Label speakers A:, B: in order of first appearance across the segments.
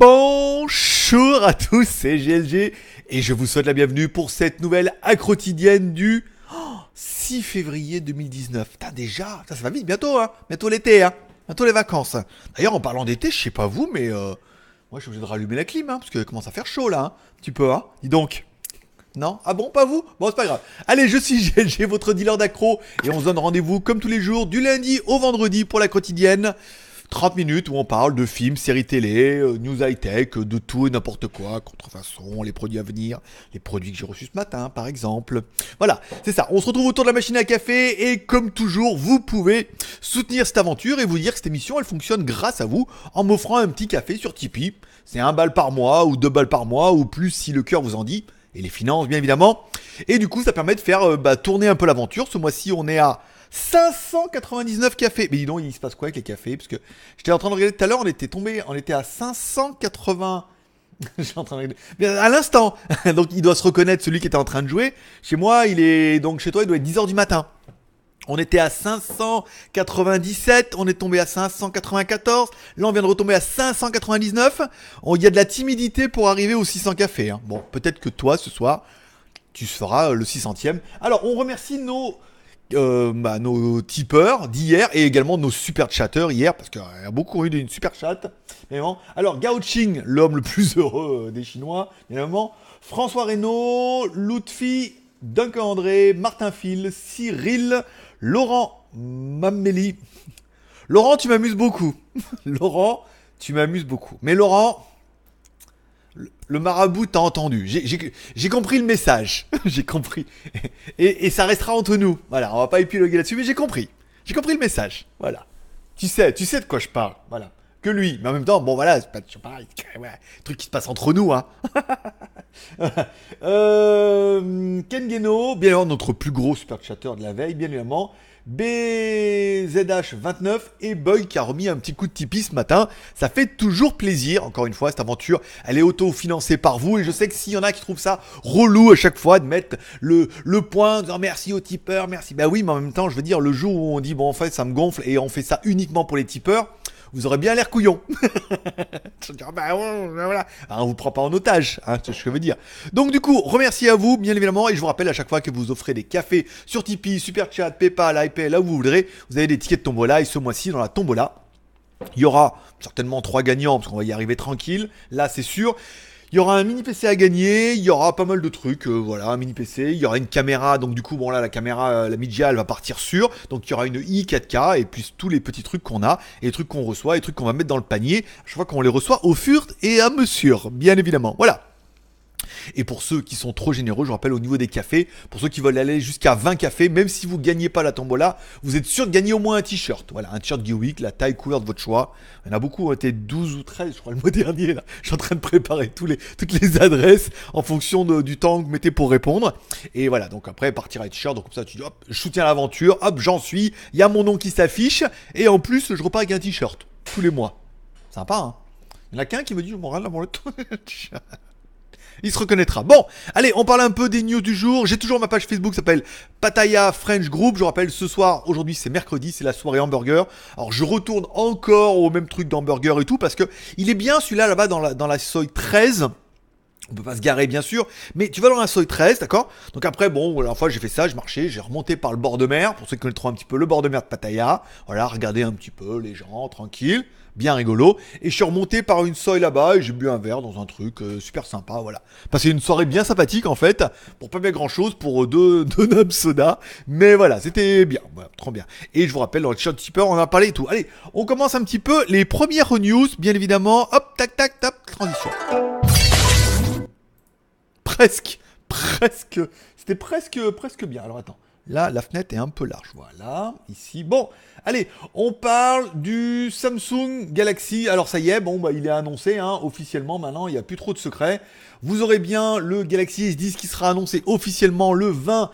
A: Bonjour à tous, c'est GLG et je vous souhaite la bienvenue pour cette nouvelle quotidienne du 6 février 2019. déjà, ça, va vite, bientôt, hein, bientôt l'été, hein bientôt les vacances. D'ailleurs, en parlant d'été, je sais pas vous, mais euh, moi je suis obligé de rallumer la clim, hein, parce que commence à faire chaud là, Tu hein. peux, petit hein. Dis donc. Non Ah bon, pas vous Bon, c'est pas grave. Allez, je suis GLG, votre dealer d'accro, et on se donne rendez-vous comme tous les jours, du lundi au vendredi pour la quotidienne. 30 minutes où on parle de films, séries télé, euh, news high-tech, euh, de tout et n'importe quoi, contrefaçon, les produits à venir, les produits que j'ai reçus ce matin par exemple. Voilà, c'est ça. On se retrouve autour de la machine à café et comme toujours, vous pouvez soutenir cette aventure et vous dire que cette émission, elle fonctionne grâce à vous en m'offrant un petit café sur Tipeee. C'est un bal par mois ou deux balles par mois ou plus si le cœur vous en dit et les finances bien évidemment. Et du coup, ça permet de faire euh, bah, tourner un peu l'aventure. Ce mois-ci, on est à 599 cafés. Mais dis donc, il se passe quoi avec les cafés Parce que j'étais en train de regarder tout à l'heure, on était tombé, on était à 580. en train de... Mais à l'instant, donc il doit se reconnaître celui qui était en train de jouer. Chez moi, il est donc chez toi, il doit être 10 h du matin. On était à 597, on est tombé à 594, là on vient de retomber à 599. Il y a de la timidité pour arriver aux 600 cafés. Hein. Bon, peut-être que toi ce soir, tu feras le 600e. Alors, on remercie nos euh, bah, nos tipeurs d'hier et également nos super chatteurs hier, parce qu'il y a beaucoup eu d'une super chatte. Évidemment. Alors, Gao Ching, l'homme le plus heureux euh, des Chinois, évidemment. François Reynaud, Lutfi, Duncan André, Martin Phil, Cyril, Laurent Mameli. Laurent, tu m'amuses beaucoup. Laurent, tu m'amuses beaucoup. Mais Laurent, le marabout t'a entendu. J'ai compris le message. j'ai compris. Et, et, ça restera entre nous. Voilà, on va pas épiloguer là-dessus, mais j'ai compris. J'ai compris le message. Voilà. Tu sais, tu sais de quoi je parle. Voilà. Que lui. Mais en même temps, bon, voilà, c'est pas, pareil. Ouais, truc qui se passe entre nous, hein. euh, Ken Geno, bien évidemment, notre plus gros super chatter de la veille, bien évidemment. BZH29 et Boy qui a remis un petit coup de tipi ce matin. Ça fait toujours plaisir. Encore une fois, cette aventure, elle est auto-financée par vous. Et je sais que s'il y en a qui trouvent ça relou à chaque fois de mettre le, le point, de merci aux tipeurs, merci. Bah oui, mais en même temps, je veux dire, le jour où on dit, bon, en fait, ça me gonfle et on fait ça uniquement pour les tipeurs, vous aurez bien l'air couillon. je bah bah hein, on vous prend pas en otage, hein, c'est ce que je veux dire. Donc du coup, remercie à vous, bien évidemment, et je vous rappelle à chaque fois que vous offrez des cafés sur Tipeee, Super Chat, PayPal, iPay, là où vous voudrez, vous avez des tickets de tombola, et ce mois-ci, dans la tombola, il y aura certainement trois gagnants, parce qu'on va y arriver tranquille, là c'est sûr. Il y aura un mini PC à gagner, il y aura pas mal de trucs, euh, voilà, un mini PC, il y aura une caméra, donc du coup, bon là, la caméra, euh, la Midia, elle va partir sur, donc il y aura une i4K, et puis tous les petits trucs qu'on a, et les trucs qu'on reçoit, et les trucs qu'on va mettre dans le panier, je crois qu'on les reçoit au fur et à mesure, bien évidemment, voilà. Et pour ceux qui sont trop généreux, je rappelle au niveau des cafés, pour ceux qui veulent aller jusqu'à 20 cafés, même si vous ne gagnez pas la tombola, vous êtes sûr de gagner au moins un t-shirt. Voilà, un t-shirt geweek, la taille, couleur de votre choix. Il y en a beaucoup, on était 12 ou 13, je crois, le mois dernier. Là. Je suis en train de préparer toutes les adresses en fonction du temps que vous mettez pour répondre. Et voilà, donc après, partir à t-shirt, donc comme ça, tu dis, hop, je soutiens l'aventure, hop, j'en suis, il y a mon nom qui s'affiche, et en plus, je repars avec un t-shirt tous les mois. Sympa, hein il n'y en a qu'un qui me dit, je m'en râle, le il se reconnaîtra. Bon, allez, on parle un peu des news du jour. J'ai toujours ma page Facebook, s'appelle Pataya French Group. Je rappelle, ce soir, aujourd'hui c'est mercredi, c'est la soirée hamburger. Alors je retourne encore au même truc d'hamburger et tout, parce que il est bien celui-là là-bas dans la, dans 13. On peut pas se garer bien sûr, mais tu vas dans la soie 13, d'accord Donc après, bon, la fois j'ai fait ça, je marchais, j'ai remonté par le bord de mer, pour ceux qui connaîtront un petit peu le bord de mer de Pataya. Voilà, regardez un petit peu les gens, tranquille bien rigolo. Et je suis remonté par une soie là-bas et j'ai bu un verre dans un truc euh, super sympa, voilà. Passé une soirée bien sympathique en fait, pour pas bien grand-chose, pour euh, deux, deux noms soda. Mais voilà, c'était bien, trop bien. Et je vous rappelle, dans le chat super, on a parlé et tout. Allez, on commence un petit peu les premières news, bien évidemment. Hop, tac, tac, tac, transition. Presque, presque, c'était presque, presque bien. Alors attends. Là, la fenêtre est un peu large. Voilà, ici. Bon, allez, on parle du Samsung Galaxy. Alors ça y est, bon, bah, il est annoncé hein, officiellement maintenant, il n'y a plus trop de secrets. Vous aurez bien le Galaxy S10 qui sera annoncé officiellement le 20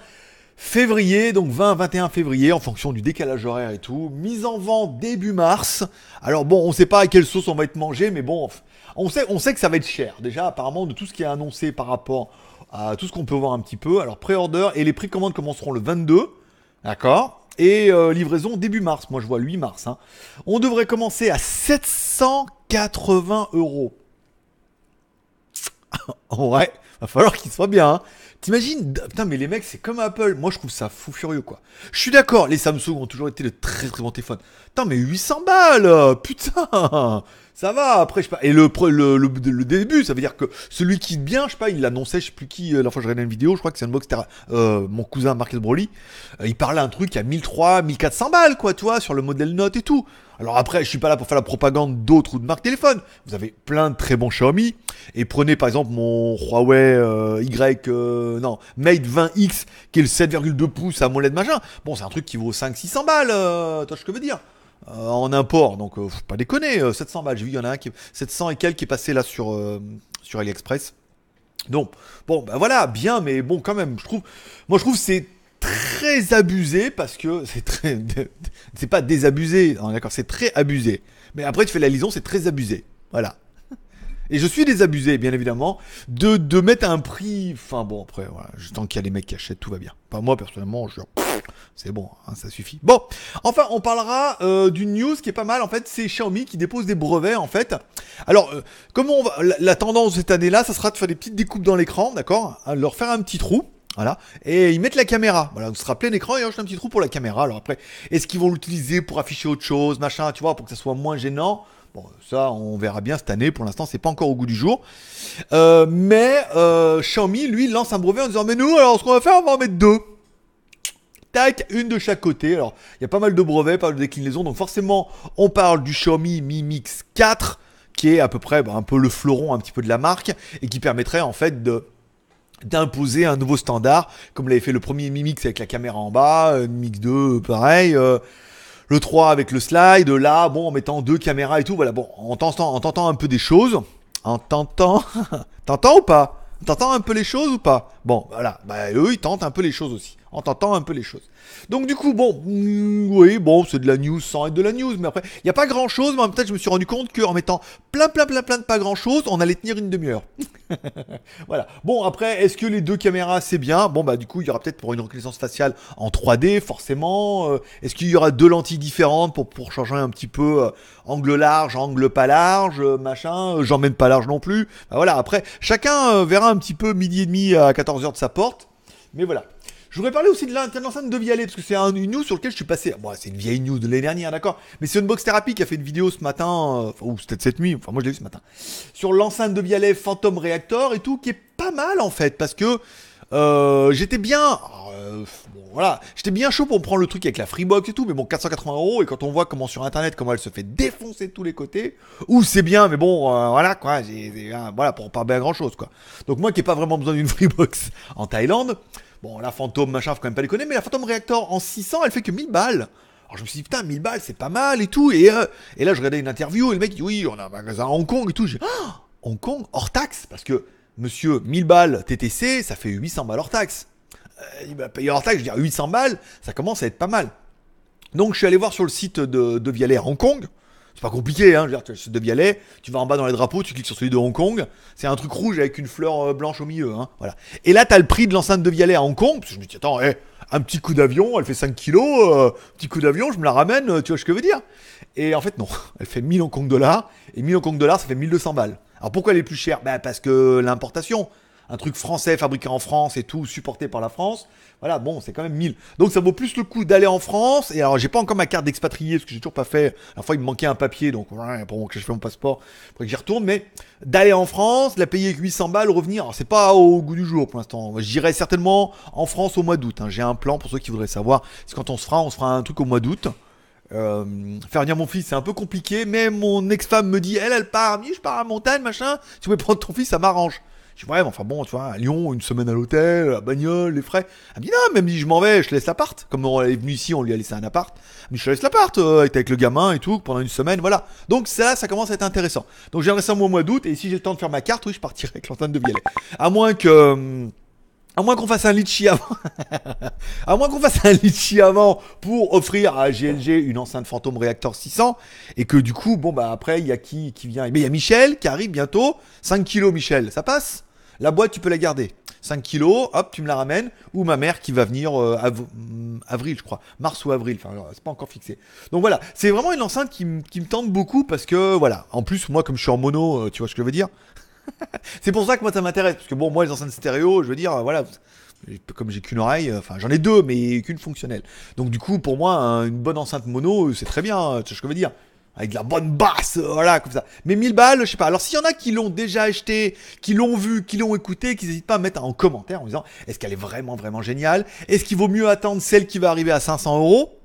A: février, donc 20-21 février, en fonction du décalage horaire et tout. Mise en vente début mars. Alors bon, on ne sait pas à quelle sauce on va être mangé, mais bon, on sait, on sait que ça va être cher. Déjà, apparemment, de tout ce qui est annoncé par rapport tout ce qu'on peut voir un petit peu. Alors pré-order et les prix de commenceront le 22. D'accord et euh, livraison début mars, moi je vois 8 mars. Hein. On devrait commencer à 780 euros. ouais, va falloir qu'il soit bien. Hein. T'imagines Putain, mais les mecs, c'est comme Apple. Moi, je trouve ça fou furieux, quoi. Je suis d'accord, les Samsung ont toujours été de très très bons téléphones. Putain, mais 800 balles Putain Ça va, après, je sais pas. Et le, le, le, début, ça veut dire que celui qui est bien, je sais pas, il annonçait, je sais plus qui, euh, la fois que je regardais une vidéo, je crois que c'est un box, euh, mon cousin Marcus Broly, euh, il parlait un truc à 1300, 1400 balles, quoi, toi sur le modèle Note et tout. Alors après, je suis pas là pour faire la propagande d'autres ou de marques téléphones. Vous avez plein de très bons Xiaomi. Et prenez par exemple mon Huawei euh, Y, euh, non, Mate 20X, qui est le 7,2 pouces à molette machin. Bon, c'est un truc qui vaut 5-600 balles, euh, toi, je que veux dire. en import, donc faut pas déconner, 700 balles. J'ai vu, il y en a un qui, 700 et quelques qui est passé là sur, sur AliExpress. Donc, bon, ben voilà, bien, mais bon, quand même, je trouve, moi je trouve c'est très abusé parce que c'est très. C'est pas désabusé, d'accord, c'est très abusé. Mais après, tu fais la liaison, c'est très abusé. Voilà. Et je suis désabusé, bien évidemment, de, de mettre un prix. Enfin bon, après, voilà, tant qu'il y a les mecs qui achètent, tout va bien. Pas moi, personnellement, je c'est bon, hein, ça suffit. Bon, enfin, on parlera euh, d'une news qui est pas mal. En fait, c'est Xiaomi qui dépose des brevets, en fait. Alors, euh, comment on va... la, tendance cette année-là, ça sera de faire des petites découpes dans l'écran, d'accord hein, Leur faire un petit trou. Voilà. Et ils mettent la caméra. Voilà, on sera plein l'écran et je un petit trou pour la caméra. Alors après, est-ce qu'ils vont l'utiliser pour afficher autre chose, machin, tu vois, pour que ça soit moins gênant Bon, ça, on verra bien cette année. Pour l'instant, c'est pas encore au goût du jour. Euh, mais euh, Xiaomi, lui, lance un brevet en disant Mais nous, alors ce qu'on va faire, on va en mettre deux. Tac, une de chaque côté. Alors, il y a pas mal de brevets, pas mal de déclinaisons. Donc, forcément, on parle du Xiaomi Mi Mix 4, qui est à peu près bah, un peu le fleuron un petit peu de la marque, et qui permettrait en fait de d'imposer un nouveau standard, comme l'avait fait le premier Mimix avec la caméra en bas, euh, Mimix 2 euh, pareil, euh, le 3 avec le slide, là, bon, en mettant deux caméras et tout, voilà, bon, en tentant, en tentant un peu des choses, en tentant, t'entends ou pas T'entends un peu les choses ou pas Bon, voilà, bah, eux, ils tentent un peu les choses aussi en tentant un peu les choses. Donc du coup, bon, mm, oui, bon, c'est de la news sans être de la news, mais après, il n'y a pas grand chose, mais peut-être, je me suis rendu compte qu'en mettant plein, plein, plein, plein de pas grand chose, on allait tenir une demi-heure. voilà. Bon, après, est-ce que les deux caméras, c'est bien Bon, bah, du coup, il y aura peut-être pour une reconnaissance faciale en 3D, forcément. Euh, est-ce qu'il y aura deux lentilles différentes pour, pour changer un petit peu euh, angle large, angle pas large, euh, machin machin J'emmène pas large non plus. Bah, voilà, après, chacun verra un petit peu midi et demi à 14h de sa porte. Mais voilà. Je voudrais parler aussi de l'enceinte de Vialet, parce que c'est une news sur laquelle je suis passé. Bon, c'est une vieille news de l'année dernière, d'accord Mais c'est Unbox Therapy qui a fait une vidéo ce matin, euh, ou peut cette nuit, enfin moi je l'ai vu ce matin, sur l'enceinte de Vialet Phantom Reactor et tout, qui est pas mal en fait, parce que euh, j'étais bien. Ah, euh, bon, voilà, j'étais bien chaud pour prendre le truc avec la Freebox et tout, mais bon, 480 euros, et quand on voit comment sur internet, comment elle se fait défoncer de tous les côtés, ou c'est bien, mais bon, voilà quoi, j'ai, hein, voilà, pour pas bien grand chose quoi. Donc, moi qui n'ai pas vraiment besoin d'une Freebox en Thaïlande, Bon, la fantôme, machin, faut quand même pas déconner, mais la fantôme réacteur en 600, elle fait que 1000 balles. Alors je me suis dit, putain, 1000 balles, c'est pas mal et tout. Et, euh, et là, je regardais une interview et le mec dit, oui, on a un magasin à Hong Kong et tout. J'ai ah, Hong Kong hors taxe Parce que, monsieur, 1000 balles TTC, ça fait 800 balles hors taxe. Euh, il m'a payé hors taxe, je veux dire, 800 balles, ça commence à être pas mal. Donc je suis allé voir sur le site de, de Vialet Hong Kong. C'est pas compliqué, hein. Je veux dire, tu de Vialet, tu vas en bas dans les drapeaux, tu cliques sur celui de Hong Kong. C'est un truc rouge avec une fleur euh, blanche au milieu, hein. Voilà. Et là, t'as le prix de l'enceinte de Vialet à Hong Kong. Parce que je me dis, attends, hé, eh, un petit coup d'avion, elle fait 5 kilos, euh, petit coup d'avion, je me la ramène, euh, tu vois ce que je veux dire. Et en fait, non. Elle fait 1000 Hong Kong dollars. Et 1000 Hong Kong dollars, ça fait 1200 balles. Alors pourquoi elle est plus chère bah, Parce que l'importation un truc français fabriqué en France et tout, supporté par la France. Voilà, bon, c'est quand même 1000. Donc ça vaut plus le coup d'aller en France. Et alors, j'ai pas encore ma carte d'expatrié ce que j'ai toujours pas fait. La fois, il me manquait un papier, donc pour que je fais mon passeport, pour que j'y retourne. Mais d'aller en France, la payer 800 balles, revenir, Alors c'est pas au goût du jour pour l'instant. J'irai certainement en France au mois d'août. Hein. J'ai un plan pour ceux qui voudraient savoir. C'est quand on se fera, on se fera un truc au mois d'août. Euh, faire venir mon fils, c'est un peu compliqué, mais mon ex-femme me dit, elle, elle part, je pars à montagne, machin, si vous prendre ton fils, ça m'arrange. Je vois, enfin bon, tu vois, à Lyon, une semaine à l'hôtel, la bagnole, les frais. Elle me dit, non, même si je m'en vais, je laisse l'appart. Comme on est venu ici, on lui a laissé un appart. Elle me dit, je laisse l'appart, était euh, avec le gamin et tout, pendant une semaine, voilà. Donc ça, ça commence à être intéressant. Donc j'ai un moi, au mois d'août, et si j'ai le temps de faire ma carte, oui, je partirai avec l'antenne de Vialet. À moins que. Hum, à moins qu'on fasse un litchi avant. à moins qu'on fasse un litchi avant pour offrir à GLG une enceinte fantôme réacteur 600. Et que du coup, bon, bah après, il y a qui qui vient Mais il y a Michel qui arrive bientôt. 5 kilos, Michel. Ça passe la boîte, tu peux la garder. 5 kilos, hop, tu me la ramènes. Ou ma mère qui va venir euh, mm, avril, je crois. Mars ou avril, enfin, c'est pas encore fixé. Donc voilà, c'est vraiment une enceinte qui, me tente beaucoup parce que, voilà, en plus, moi, comme je suis en mono, euh, tu vois ce que je veux dire C'est pour ça que moi, ça m'intéresse. Parce que bon, moi, les enceintes stéréo, je veux dire, euh, voilà, comme j'ai qu'une oreille, enfin j'en ai deux, mais qu'une fonctionnelle. Donc du coup, pour moi, une bonne enceinte mono, c'est très bien, hein, tu vois ce que je veux dire avec la bonne basse, euh, voilà, comme ça. Mais 1000 balles, je sais pas. Alors s'il y en a qui l'ont déjà acheté, qui l'ont vu, qui l'ont écouté, qui n'hésitent pas à mettre en commentaire en disant est-ce qu'elle est vraiment vraiment géniale Est-ce qu'il vaut mieux attendre celle qui va arriver à 500 euros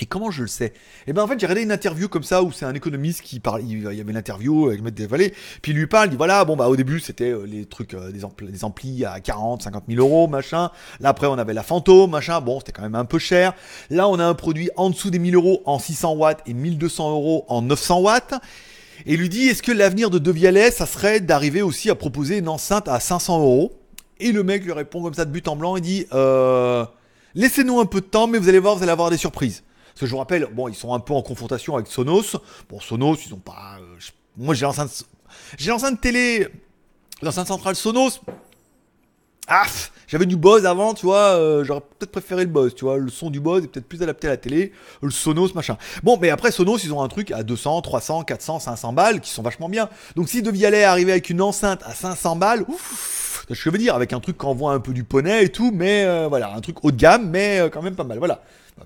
A: et comment je le sais Eh bien, en fait, j'ai regardé une interview comme ça où c'est un économiste qui parle. Il y avait l'interview avec Maître Devalet, puis il lui parle. Il dit voilà, bon bah au début c'était euh, les trucs, euh, des, amplis à 40, 50 000 euros, machin. Là après on avait la Fantôme, machin. Bon, c'était quand même un peu cher. Là on a un produit en dessous des 1000 euros en 600 watts et 1200 euros en 900 watts. Et lui dit est-ce que l'avenir de Devialet, ça serait d'arriver aussi à proposer une enceinte à 500 euros Et le mec lui répond comme ça de but en blanc. Il dit euh, laissez-nous un peu de temps, mais vous allez voir, vous allez avoir des surprises. Parce que je vous rappelle, bon, ils sont un peu en confrontation avec Sonos. Bon, Sonos, ils ont pas. Euh, moi, j'ai l'enceinte. J'ai l'enceinte télé. L'enceinte centrale Sonos. Ah, j'avais du Bose avant, tu vois, euh, j'aurais peut-être préféré le Bose, tu vois, le son du Bose est peut-être plus adapté à la télé, le Sonos, machin. Bon, mais après Sonos, ils ont un truc à 200, 300, 400, 500 balles qui sont vachement bien. Donc s'ils devaient aller arriver avec une enceinte à 500 balles, ouf, je veux dire, avec un truc qui envoie un peu du poney et tout, mais euh, voilà, un truc haut de gamme, mais euh, quand même pas mal. Voilà.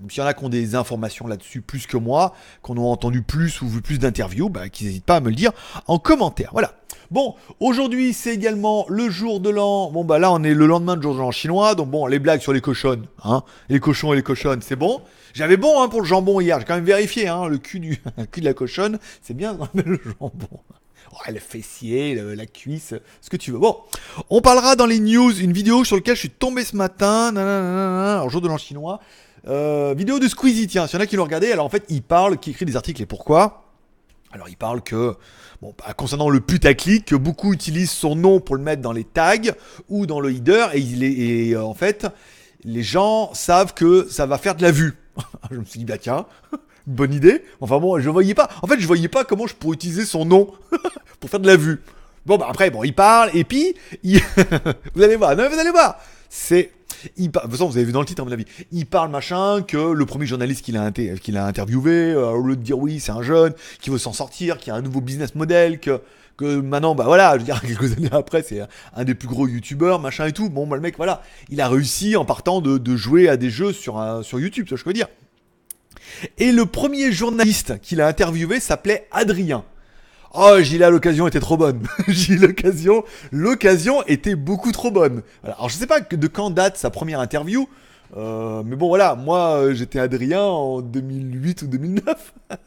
A: s'il y en a qui ont des informations là-dessus plus que moi, qu'on a entendu plus ou vu plus d'interviews, bah, qu'ils n'hésitent pas à me le dire en commentaire. Voilà. Bon, aujourd'hui c'est également le jour de l'an. Bon bah là on est le lendemain du jour de l'an chinois, donc bon les blagues sur les cochons, hein, les cochons et les cochonnes, c'est bon. J'avais bon hein, pour le jambon hier, j'ai quand même vérifié, hein, le cul du, cul de la cochonne, c'est bien le jambon. Ouais, le fessier, la cuisse, ce que tu veux. Bon, on parlera dans les news, une vidéo sur laquelle je suis tombé ce matin, jour de l'an chinois. Euh, vidéo de Squeezie, tiens, s'il y en a qui l'ont regardé, alors en fait, il parle, qui écrit des articles et pourquoi. Alors il parle que, bon, bah, concernant le putaclic, que beaucoup utilisent son nom pour le mettre dans les tags ou dans le header, et, il euh, en fait, les gens savent que ça va faire de la vue. je me suis dit, bah tiens, bonne idée. Enfin bon, je voyais pas. En fait, je voyais pas comment je pourrais utiliser son nom pour faire de la vue. Bon, bah, après, bon, il parle, et puis, vous allez voir, non, vous allez voir, c'est... Il De toute façon, vous avez vu dans le titre, à mon avis. Il parle machin que le premier journaliste qu'il a, interviewé, euh, au lieu de dire oui, c'est un jeune qui veut s'en sortir, qui a un nouveau business model, que, que maintenant, bah voilà, je veux dire, quelques années après, c'est un des plus gros youtubeurs, machin et tout. Bon, bah, le mec, voilà, il a réussi en partant de, jouer à des jeux sur, sur YouTube, ça je veux dire. Et le premier journaliste qu'il a interviewé s'appelait Adrien. Oh, là, l'occasion était trop bonne. J'ai l'occasion, l'occasion était beaucoup trop bonne. Alors, je sais pas de quand date sa première interview, euh, mais bon, voilà, moi, euh, j'étais Adrien en 2008 ou 2009.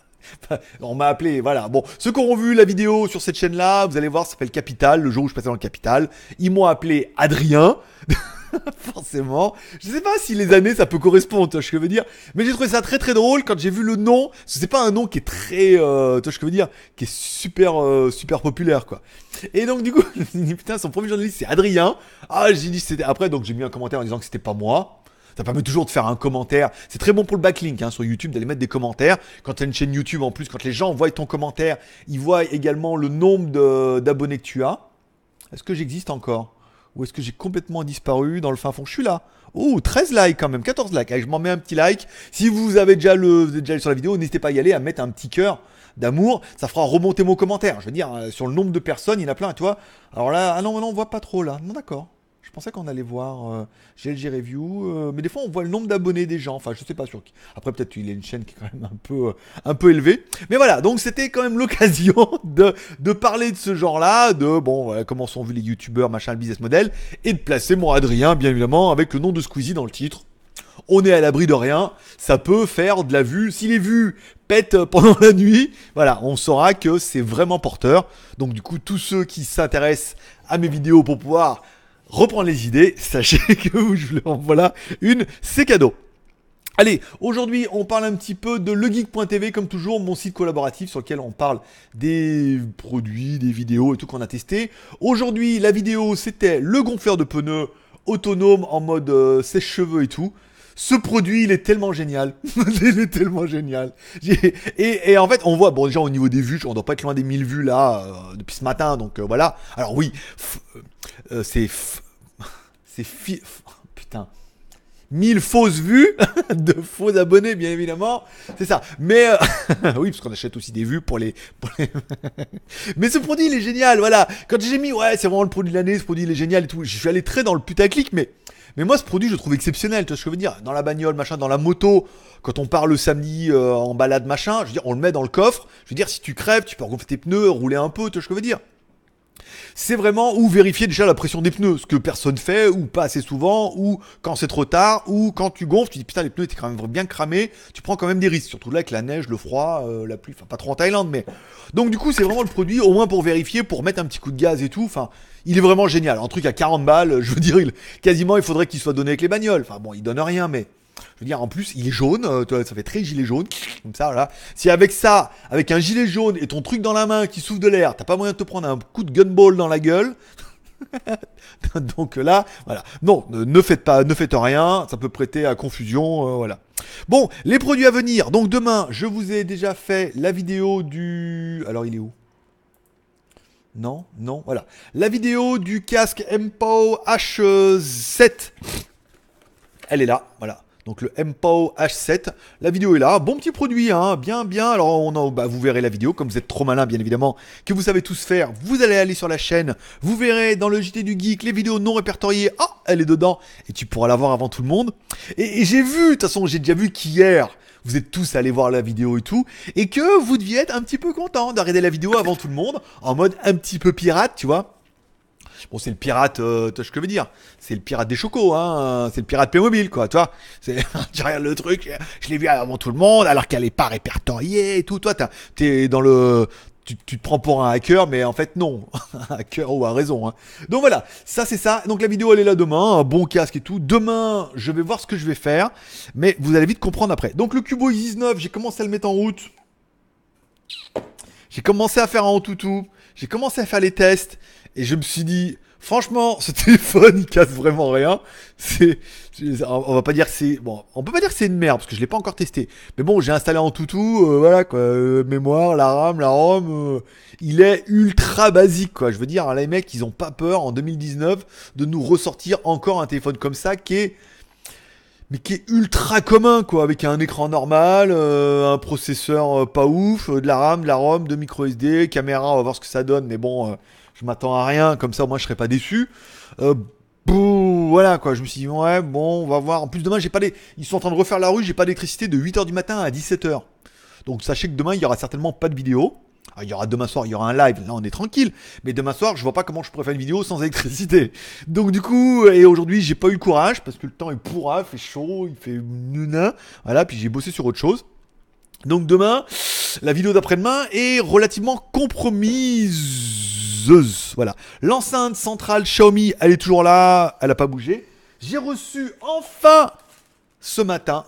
A: on m'a appelé, voilà. Bon, ceux qui auront vu la vidéo sur cette chaîne-là, vous allez voir, ça s'appelle Capital, le jour où je passais dans le Capital. Ils m'ont appelé Adrien. Forcément. Je sais pas si les années ça peut correspondre, tu vois que je veux dire. Mais j'ai trouvé ça très très drôle quand j'ai vu le nom. C'est pas un nom qui est très, euh, tu vois que je veux dire, qui est super euh, super populaire quoi. Et donc du coup, putain, son premier journaliste c'est Adrien. Ah, j'ai dit c'était après, donc j'ai mis un commentaire en disant que c'était pas moi. Ça permet toujours de faire un commentaire. C'est très bon pour le backlink hein, sur YouTube d'aller mettre des commentaires. Quand tu as une chaîne YouTube en plus, quand les gens voient ton commentaire, ils voient également le nombre d'abonnés que tu as. Est-ce que j'existe encore Ou est-ce que j'ai complètement disparu dans le fin fond Je suis là. Oh, 13 likes quand même, 14 likes. Allez, je m'en mets un petit like. Si vous avez déjà le, vous êtes déjà sur la vidéo, n'hésitez pas à y aller, à mettre un petit cœur d'amour. Ça fera remonter mon commentaire. Je veux dire, euh, sur le nombre de personnes, il y en a plein, tu vois. Alors là, ah non, non, on voit pas trop là. Non, d'accord. Je pensais qu'on allait voir GLG euh, Review, euh, mais des fois on voit le nombre d'abonnés des gens. Enfin, je ne sais pas sur Après, peut-être qu'il y a une chaîne qui est quand même un peu, euh, un peu élevée. Mais voilà, donc c'était quand même l'occasion de, de parler de ce genre-là, de bon, voilà, comment sont vus les youtubeurs, machin, le business model, et de placer mon Adrien, bien évidemment, avec le nom de Squeezie dans le titre on est à l'abri de rien, ça peut faire de la vue. Si les vues pètent pendant la nuit, voilà, on saura que c'est vraiment porteur. Donc du coup, tous ceux qui s'intéressent à mes vidéos pour pouvoir reprendre les idées, sachez que je vous en voilà une, c'est cadeau. Allez, aujourd'hui on parle un petit peu de legeek.tv comme toujours, mon site collaboratif sur lequel on parle des produits, des vidéos et tout qu'on a testé. Aujourd'hui la vidéo c'était le gonfleur de pneus autonome en mode euh, sèche-cheveux et tout ce produit, il est tellement génial. il est tellement génial. Et, en fait, on voit, bon, déjà au niveau des vues, on doit pas être loin des 1000 vues là, euh, depuis ce matin, donc euh, voilà. Alors oui, euh, c'est. c'est. Oh, putain. 1000 fausses vues, de faux abonnés, bien évidemment. C'est ça. Mais oui, parce qu'on achète aussi des vues pour les. Pour les... Mais ce produit, il est génial. Voilà. Quand j'ai mis, ouais, c'est vraiment le produit de l'année, ce produit, il est génial et tout. Je suis allé très dans le putaclic, mais mais moi, ce produit, je le trouve exceptionnel. Tu vois ce que je veux dire Dans la bagnole, machin, dans la moto, quand on part le samedi euh, en balade, machin, je veux dire, on le met dans le coffre. Je veux dire, si tu crèves, tu peux regonfler tes pneus, rouler un peu. Tu vois ce que je veux dire c'est vraiment ou vérifier déjà la pression des pneus, ce que personne fait ou pas assez souvent, ou quand c'est trop tard, ou quand tu gonfles, tu dis putain les pneus étaient quand même bien cramés, tu prends quand même des risques, surtout là avec la neige, le froid, euh, la pluie, enfin pas trop en Thaïlande, mais donc du coup c'est vraiment le produit au moins pour vérifier, pour mettre un petit coup de gaz et tout, enfin il est vraiment génial, un truc à 40 balles, je veux dire, quasiment il faudrait qu'il soit donné avec les bagnoles, enfin bon il donne rien mais je veux dire, en plus, il est jaune, euh, ça fait très gilet jaune, comme ça, voilà. Si avec ça, avec un gilet jaune et ton truc dans la main qui souffle de l'air, t'as pas moyen de te prendre un coup de gunball dans la gueule. Donc là, voilà. Non, ne faites pas, ne faites rien, ça peut prêter à confusion, euh, voilà. Bon, les produits à venir. Donc demain, je vous ai déjà fait la vidéo du. Alors il est où Non, non, voilà. La vidéo du casque MPO H7. Elle est là, voilà donc le MPO H7. La vidéo est là, bon petit produit, hein, bien bien. Alors on bah, vous verrez la vidéo, comme vous êtes trop malin bien évidemment, que vous savez tous faire, vous allez aller sur la chaîne, vous verrez dans le JT du Geek les vidéos non répertoriées, ah elle est dedans, et tu pourras la voir avant tout le monde. Et, et j'ai vu, de toute façon j'ai déjà vu qu'hier, vous êtes tous allés voir la vidéo et tout, et que vous deviez être un petit peu content d'arrêter la vidéo avant tout le monde, en mode un petit peu pirate, tu vois. Bon, c'est le pirate, euh, je veux dire C'est le pirate des chocos, hein euh, C'est le pirate Playmobil, quoi, Toi, C'est, tu le truc, je l'ai vu avant tout le monde, alors qu'elle est pas répertoriée et tout. Toi, t'es dans le, tu, te prends pour un hacker, mais en fait non. un hacker ou à raison. Hein. Donc voilà, ça c'est ça. Donc la vidéo elle est là demain, un bon casque et tout. Demain, je vais voir ce que je vais faire, mais vous allez vite comprendre après. Donc le Cubo X19, j'ai commencé à le mettre en route. J'ai commencé à faire un toutou. J'ai commencé à faire les tests et je me suis dit, franchement, ce téléphone, il casse vraiment rien. C'est, on va pas dire c'est, bon, on peut pas dire que c'est une merde parce que je l'ai pas encore testé. Mais bon, j'ai installé en tout tout, euh, voilà quoi, euh, mémoire, la RAM, la ROM, euh, il est ultra basique quoi. Je veux dire, hein, les mecs, ils ont pas peur en 2019 de nous ressortir encore un téléphone comme ça qui est mais qui est ultra commun, quoi, avec un écran normal, euh, un processeur euh, pas ouf, euh, de la RAM, de la ROM, de micro SD, caméra, on va voir ce que ça donne, mais bon, je m'attends à rien, comme ça, moi, je serais pas déçu. Bouh, voilà, quoi, je me suis dit, ouais, bon, on va voir. En plus, demain, j'ai pas les... ils sont en train de refaire la rue, j'ai pas d'électricité de 8h du matin à 17h. Donc, sachez que demain, il y aura certainement pas de vidéo. Ah, il y aura demain soir, il y aura un live, là on est tranquille. Mais demain soir, je vois pas comment je pourrais faire une vidéo sans électricité. Donc du coup, et aujourd'hui, j'ai pas eu le courage parce que le temps est pourra, il fait chaud, il fait nuna. Voilà, puis j'ai bossé sur autre chose. Donc demain, la vidéo d'après-demain est relativement compromiseuse. Voilà. L'enceinte centrale Xiaomi, elle est toujours là, elle a pas bougé. J'ai reçu enfin ce matin,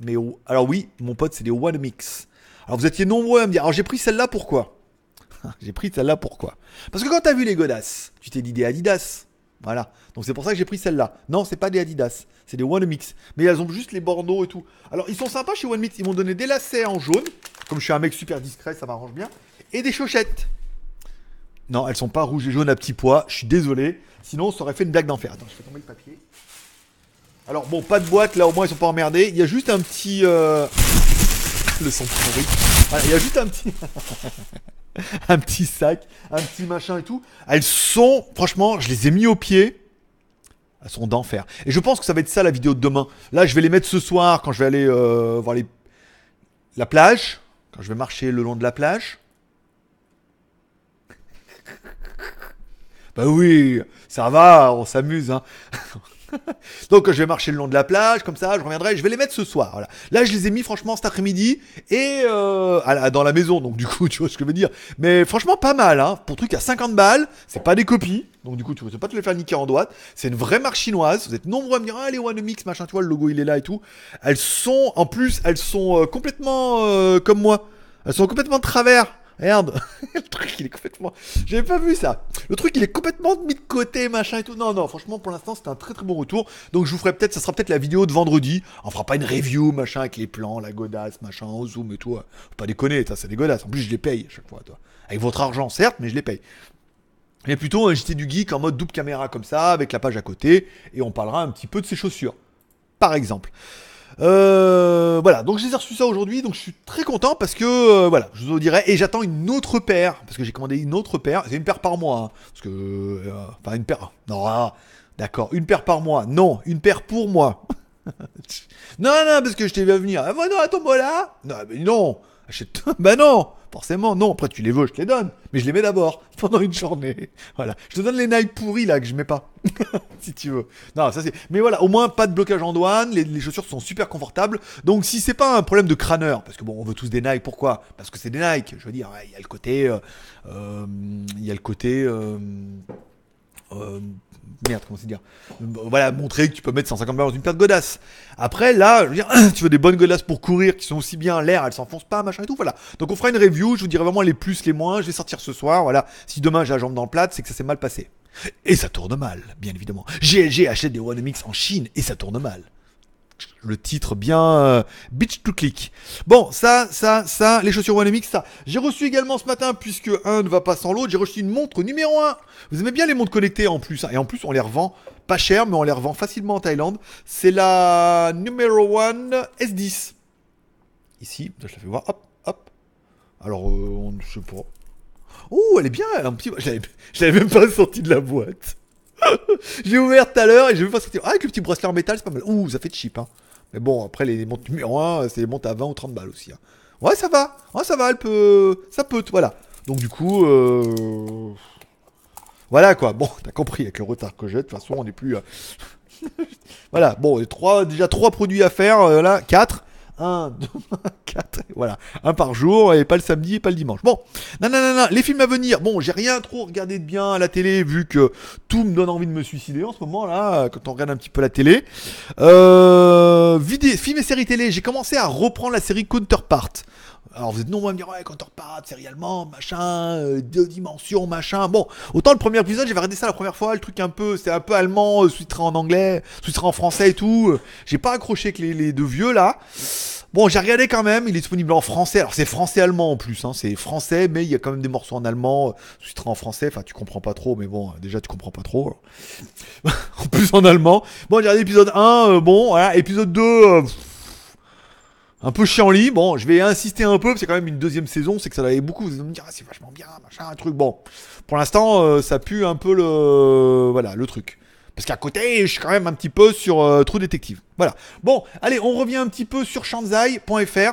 A: mais alors oui, mon pote, c'est des One Mix. Alors vous étiez nombreux à me dire, alors j'ai pris celle-là pourquoi J'ai pris celle-là pourquoi Parce que quand t'as vu les godasses, tu t'es dit des Adidas. Voilà. Donc c'est pour ça que j'ai pris celle-là. Non, c'est pas des Adidas, c'est des One Mix. Mais elles ont juste les bordeaux et tout. Alors ils sont sympas chez One Mix, ils m'ont donné des lacets en jaune. Comme je suis un mec super discret, ça m'arrange bien. Et des chaussettes. Non, elles sont pas rouges et jaunes à petits pois, je suis désolé. Sinon, ça aurait fait une blague d'enfer. Attends, je fais tomber le papier. Alors bon, pas de boîte, là au moins ils sont pas emmerdés. Il y a juste un petit... Euh, le son pourri. Voilà, il y a juste un petit. un petit sac, un petit machin et tout. Elles sont, franchement, je les ai mis au pied. Elles sont d'enfer. Et je pense que ça va être ça la vidéo de demain. Là, je vais les mettre ce soir quand je vais aller euh, voir les... la plage. Quand je vais marcher le long de la plage. Bah oui, ça va, on s'amuse. Hein. Donc je vais marcher le long de la plage, comme ça, je reviendrai, je vais les mettre ce soir. Voilà. Là, je les ai mis franchement cet après-midi et euh, dans la maison, donc du coup, tu vois ce que je veux dire. Mais franchement, pas mal, hein. Pour truc à 50 balles, c'est pas des copies. Donc du coup, tu ne peux pas te les faire niquer en droite. C'est une vraie marque chinoise. Vous êtes nombreux à me dire, ah, les One Mix, machin, tu vois, le logo il est là et tout. Elles sont, en plus, elles sont euh, complètement euh, comme moi. Elles sont complètement de travers. Merde, le truc il est complètement. J'avais pas vu ça. Le truc il est complètement mis de côté, machin et tout. Non, non, franchement pour l'instant c'est un très très bon retour. Donc je vous ferai peut-être, ça sera peut-être la vidéo de vendredi. On fera pas une review, machin, avec les plans, la godasse, machin, au zoom et tout. Faut pas déconner, ça c'est des godasses. En plus je les paye à chaque fois, toi. Avec votre argent, certes, mais je les paye. Mais plutôt euh, j'étais du geek en mode double caméra comme ça, avec la page à côté, et on parlera un petit peu de ses chaussures. Par exemple. Euh, voilà, donc j'ai reçu ça aujourd'hui, donc je suis très content parce que euh, voilà, je vous en dirai. Et j'attends une autre paire, parce que j'ai commandé une autre paire, c'est une paire par mois, hein, parce que. Euh, enfin, une paire. Non, ah, d'accord, une paire par mois, non, une paire pour moi. non, non, parce que je t'ai vu venir. Ah, non, attends, moi là Non, mais non bah non Forcément, non. Après, tu les veux, je te les donne. Mais je les mets d'abord, pendant une journée. Voilà. Je te donne les Nike pourries, là, que je mets pas. si tu veux. Non, ça c'est. Mais voilà, au moins, pas de blocage en douane. Les, chaussures sont super confortables. Donc, si c'est pas un problème de crâneur, parce que bon, on veut tous des Nike, pourquoi Parce que c'est des Nike. Je veux dire, il y a le côté. Euh, euh, il y a le côté. Euh, euh, merde, comment c'est dire euh, Voilà, montrer que tu peux mettre 150 balles dans une paire de godasses. Après, là, je veux dire, tu veux des bonnes godasses pour courir qui sont aussi bien l'air, elles s'enfoncent pas, machin et tout. Voilà. Donc on fera une review, je vous dirai vraiment les plus, les moins. Je vais sortir ce soir. Voilà. Si demain j'ai la jambe dans le plat, c'est que ça s'est mal passé. Et ça tourne mal, bien évidemment. GLG achète des One Mix en Chine et ça tourne mal le titre bien euh, bitch to click. Bon, ça, ça, ça, les chaussures One MX, ça. J'ai reçu également ce matin, puisque un ne va pas sans l'autre, j'ai reçu une montre numéro 1. Vous aimez bien les montres connectées en plus, hein. et en plus on les revend pas cher, mais on les revend facilement en Thaïlande. C'est la numéro 1 S10. Ici, je la fais voir, hop, hop. Alors, euh, on ne sais pas. Oh, elle est bien, un petit... Je l'avais même pas sorti de la boîte. j'ai ouvert tout à l'heure et j'ai vu que Ah, avec le petit bracelet en métal, c'est pas mal. Ouh, ça fait cheap. Hein. Mais bon, après, les montres numéro 1, euh, c'est les montres à 20 ou 30 balles aussi. Hein. Ouais, ça va. Ouais, ça va, elle peut. Ça peut, voilà. Donc, du coup. Euh... Voilà quoi. Bon, t'as compris, avec le retard que j'ai, de toute façon, on n'est plus. Euh, voilà, bon, trois, déjà 3 produits à faire, euh, là, 4. 1, 2, 4, voilà. Un par jour, et pas le samedi et pas le dimanche. Bon, non, non, non, non, les films à venir. Bon, j'ai rien trop regardé de bien à la télé, vu que tout me donne envie de me suicider en ce moment, là, quand on regarde un petit peu la télé. Euh, films et séries télé, j'ai commencé à reprendre la série Counterpart. Alors vous êtes nombreux à me dire, ouais, quand on série allemande, machin, euh, deux dimensions, machin. Bon, autant le premier épisode, j'avais regardé ça la première fois, le truc un peu, c'est un peu allemand, euh, en anglais, sous en français et tout. Euh, j'ai pas accroché avec les, deux vieux là. Bon, j'ai regardé quand même, il est disponible en français. Alors c'est français-allemand en plus, hein, c'est français, mais il y a quand même des morceaux en allemand, euh, sous en français. Enfin, tu comprends pas trop, mais bon, déjà tu comprends pas trop. en plus en allemand. Bon, j'ai regardé épisode 1, bon, voilà, épisode 2 un peu chiant-lit. Bon, je vais insister un peu, parce que c'est quand même une deuxième saison, c'est que ça l'avait beaucoup. Vous allez me dire, ah, c'est vachement bien, machin, un truc. Bon, pour l'instant, euh, ça pue un peu le, voilà, le truc. Parce qu'à côté, je suis quand même un petit peu sur euh, Trou Détective. Voilà. Bon, allez, on revient un petit peu sur shanzai.fr.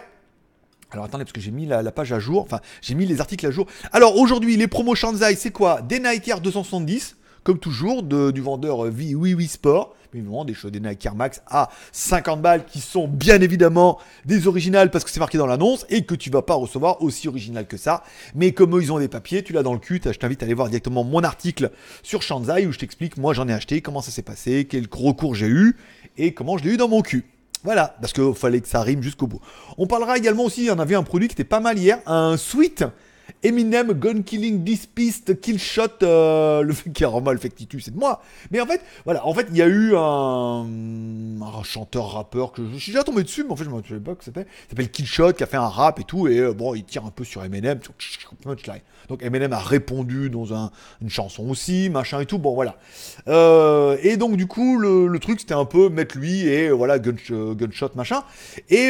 A: Alors attendez, parce que j'ai mis la, page à jour, enfin j'ai mis les articles à jour. Alors aujourd'hui, les promos Shanzai, c'est quoi Des Air 270, comme toujours, du vendeur Oui euh, Sport. Mais vraiment des choses, des Nike Air Max à 50 balles qui sont bien évidemment des originales parce que c'est marqué dans l'annonce et que tu vas pas recevoir aussi original que ça. Mais comme ils ont des papiers, tu l'as dans le cul. Je t'invite à aller voir directement mon article sur Shanzai où je t'explique, moi j'en ai acheté, comment ça s'est passé, quel gros cours j'ai eu et comment je l'ai eu dans mon cul. Voilà, parce qu'il fallait que ça rime jusqu'au bout. On parlera également aussi, on avait un produit qui était pas mal hier, un suite. Eminem, Gun Killing, this beast Killshot, shot euh, le fait qu'il le Fectitus, c'est de moi. Mais en fait, voilà, en fait, il y a eu un, chanteur-rappeur que je, suis déjà tombé dessus, mais en fait, je me souviens pas que s'appelle. s'appelle Killshot, qui a fait un rap et tout, et euh, bon, il tire un peu sur Eminem, Donc Eminem a répondu dans une chanson aussi, machin et tout, bon, voilà. Euh, et donc, du coup, le, truc, c'était un peu mettre lui et voilà, gun, Gunshot, machin, et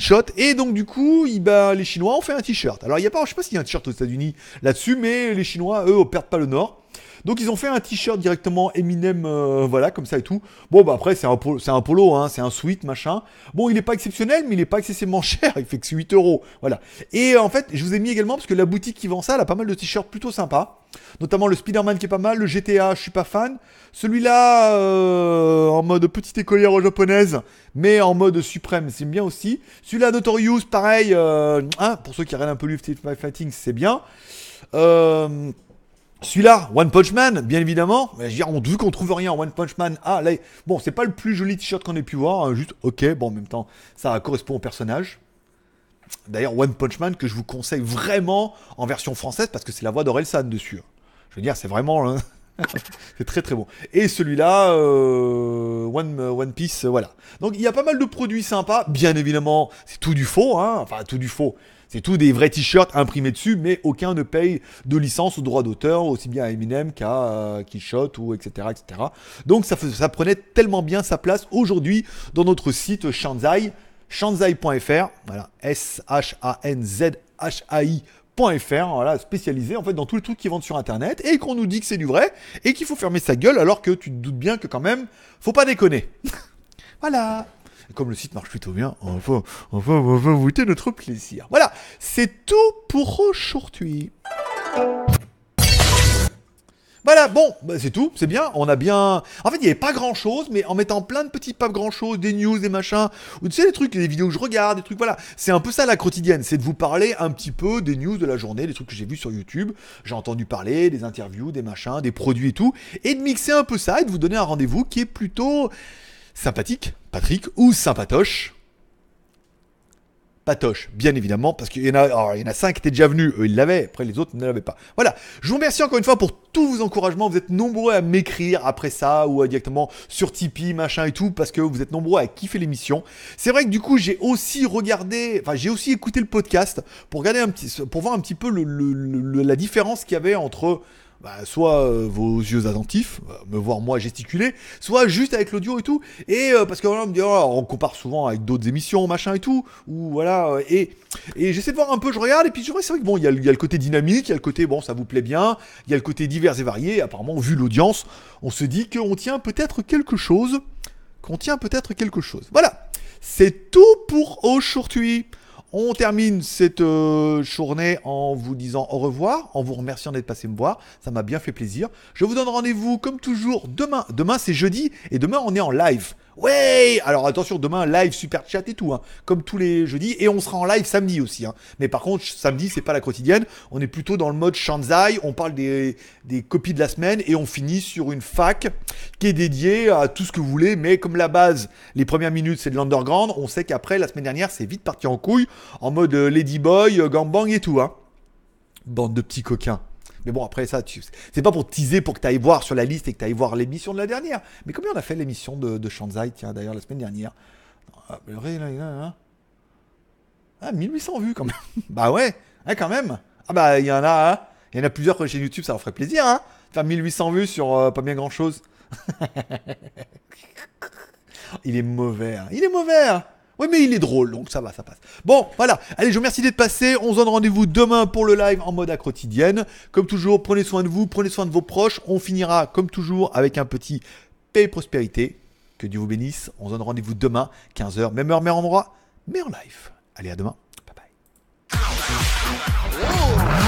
A: shot Et donc, du coup, il, bah, les Chinois ont fait un t-shirt. Alors, il y a pas, je sais pas un t-shirt aux États-Unis là-dessus, mais les Chinois, eux, perdent pas le nord. Donc ils ont fait un t-shirt directement Eminem, euh, voilà, comme ça et tout. Bon, bah après, c'est un, polo, c'est un, polo, hein, c'est un sweat, machin. Bon, il n'est pas exceptionnel, mais il n'est pas excessivement cher, il fait que 8 euros, voilà. Et en fait, je vous ai mis également, parce que la boutique qui vend ça, elle a pas mal de t-shirts plutôt sympas. Notamment le Spider-Man qui est pas mal, le GTA, je suis pas fan. Celui-là, euh, en mode petite écolière japonaise, mais en mode suprême, c'est bien aussi. Celui-là, Notorious, pareil, euh, hein, pour ceux qui regardent un peu my Fighting, c'est bien. Euh, celui-là, One Punch Man, bien évidemment. Mais on, vu qu'on trouve rien One Punch Man, ah, là, bon, c'est pas le plus joli t-shirt qu'on ait pu voir, hein, juste, ok, bon, en même temps, ça correspond au personnage. D'ailleurs, One Punch Man que je vous conseille vraiment en version française parce que c'est la voix d'Orelsan dessus. Hein. Je veux dire, c'est vraiment. Hein, c'est très très bon. Et celui-là, euh, euh, One, Piece, euh, voilà. Donc il y a pas mal de produits sympas. Bien évidemment, c'est tout du faux, hein. Enfin, tout du faux. C'est tout des vrais t-shirts imprimés dessus, mais aucun ne paye de licence ou droit d'auteur, aussi bien à Eminem qu'à euh, ou etc., etc. Donc ça, ça prenait tellement bien sa place aujourd'hui dans notre site Shanzai, shanzai.fr, voilà, s h a n z h a ifr voilà, spécialisé en fait dans tout le trucs qui vendent sur internet et qu'on nous dit que c'est du vrai et qu'il faut fermer sa gueule alors que tu te doutes bien que quand même faut pas déconner. voilà. comme le site marche plutôt bien, on va, vous va, notre plaisir. Voilà, c'est tout pour aujourd'hui. Voilà, bon, bah, c'est tout, c'est bien, on a bien... En fait, il n'y avait pas grand-chose, mais en mettant plein de petits pas grand-chose, des news, des machins, ou tu sais, les trucs, les vidéos que je regarde, des trucs, voilà. C'est un peu ça la quotidienne, c'est de vous parler un petit peu des news de la journée, des trucs que j'ai vus sur YouTube, j'ai entendu parler, des interviews, des machins, des produits et tout, et de mixer un peu ça et de vous donner un rendez-vous qui est plutôt sympathique, Patrick, ou sympatoche, patoche, bien évidemment, parce qu'il y en a, il en a cinq qui étaient déjà venus, eux ils l'avaient, après les autres ne l'avaient pas. Voilà, je vous remercie encore une fois pour tous vos encouragements, vous êtes nombreux à m'écrire après ça ou euh, directement sur Tipeee, machin et tout, parce que vous êtes nombreux à kiffer l'émission. C'est vrai que du coup j'ai aussi regardé, enfin j'ai aussi écouté le podcast pour regarder un petit, pour voir un petit peu la différence qu'il y avait entre bah, soit euh, vos yeux attentifs, euh, me voir moi gesticuler, soit juste avec l'audio et tout. Et euh, parce que on me dit, oh on compare souvent avec d'autres émissions, machin et tout, ou voilà. Et, et j'essaie de voir un peu, je regarde, et puis je c'est vrai que bon, il y, a le côté dynamique, il y a le côté, bon, ça vous plaît bien, il y a le côté divers et varié. apparemment, vu l'audience, on se dit qu'on tient peut-être quelque chose, qu'on tient peut-être quelque chose. Voilà, c'est tout pour aujourd'hui. On termine cette euh, journée en vous disant au revoir, en vous remerciant d'être passé me voir. Ça m'a bien fait plaisir. Je vous donne rendez-vous comme toujours demain. Demain c'est jeudi et demain on est en live. Ouais Alors attention, demain, live, super chat et tout, hein. comme tous les jeudis. Et on sera en live samedi aussi. Hein. Mais par contre, samedi, c'est pas la quotidienne. On est plutôt dans le mode Shanzai. On parle des, copies de la semaine et on finit sur une fac qui est dédiée à tout ce que vous voulez. Mais comme la base, les premières minutes, c'est de l'underground. On sait qu'après, la semaine dernière, c'est vite parti en couille en mode euh, Ladyboy, euh, Gambang et tout. Hein. Bande de petits coquins. Mais bon, après ça, tu... c'est pas pour teaser pour que tu ailles voir sur la liste et que tu ailles voir l'émission de la dernière. Mais combien on a fait l'émission de, de Shanzai, tiens, d'ailleurs, la semaine dernière Ah, 1800 ah, vues quand même. bah ouais, hein, quand même. Ah bah, il y en a, hein. Il y en a plusieurs chez YouTube, ça leur ferait plaisir, hein. Faire 1800 vues sur euh, pas bien grand chose. il est mauvais, hein. Il est mauvais, hein. Oui, mais il est drôle, donc ça va, ça passe. Bon, voilà. Allez, je vous remercie d'être passé. On se donne rendez-vous demain pour le live en mode à quotidienne. Comme toujours, prenez soin de vous, prenez soin de vos proches. On finira, comme toujours, avec un petit paix et prospérité. Que Dieu vous bénisse. On se donne rendez-vous demain, 15h, même heure, même endroit, mais en live. Allez, à demain. Bye bye.